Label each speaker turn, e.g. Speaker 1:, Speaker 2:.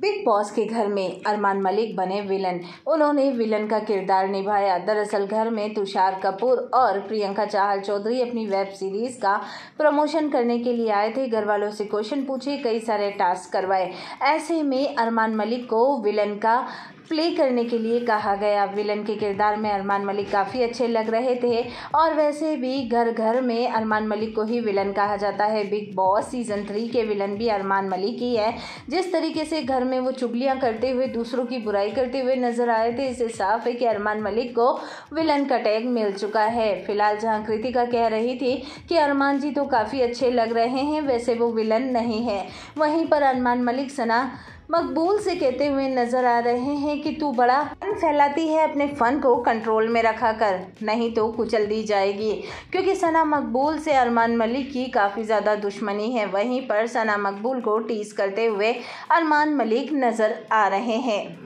Speaker 1: big boss के घर में अरमान मलिक बने विलन उन्होंने विलन का किरदार निभाया दरअसल घर में तुषार कपूर और प्रियंका चाहल चौधरी अपनी वेब सीरीज़ का प्रमोशन करने के लिए आए थे घर वालों से क्वेश्चन पूछे कई सारे टास्क करवाए ऐसे में अरमान मलिक को विलन का प्ले करने के लिए कहा गया विलन के किरदार में अरमान मलिक काफ़ी अच्छे लग रहे थे और वैसे भी घर घर में अरमान मलिक को ही विलन कहा जाता है बिग बॉस सीज़न थ्री के विलन भी अरमान मलिक ही है जिस तरीके से घर में वो चुगलियाँ करते हुए दूसरों की बुराई करते हुए नजर आए थे इसे साफ है कि अरमान मलिक को विलन का टैग मिल चुका है फिलहाल जहाँ कृतिका कह रही थी कि अरमान जी तो काफ़ी अच्छे लग रहे हैं वैसे वो विलन नहीं है वहीं पर अरमान मलिक सना मकबूल से कहते हुए नजर आ रहे हैं कि तू बड़ा फन फैलाती है अपने फन को कंट्रोल में रखा कर नहीं तो कुचल दी जाएगी क्योंकि सना मकबूल से अरमान मलिक की काफ़ी ज़्यादा दुश्मनी है वहीं पर सना मकबूल को टीस करते हुए अरमान मलिक नज़र आ रहे हैं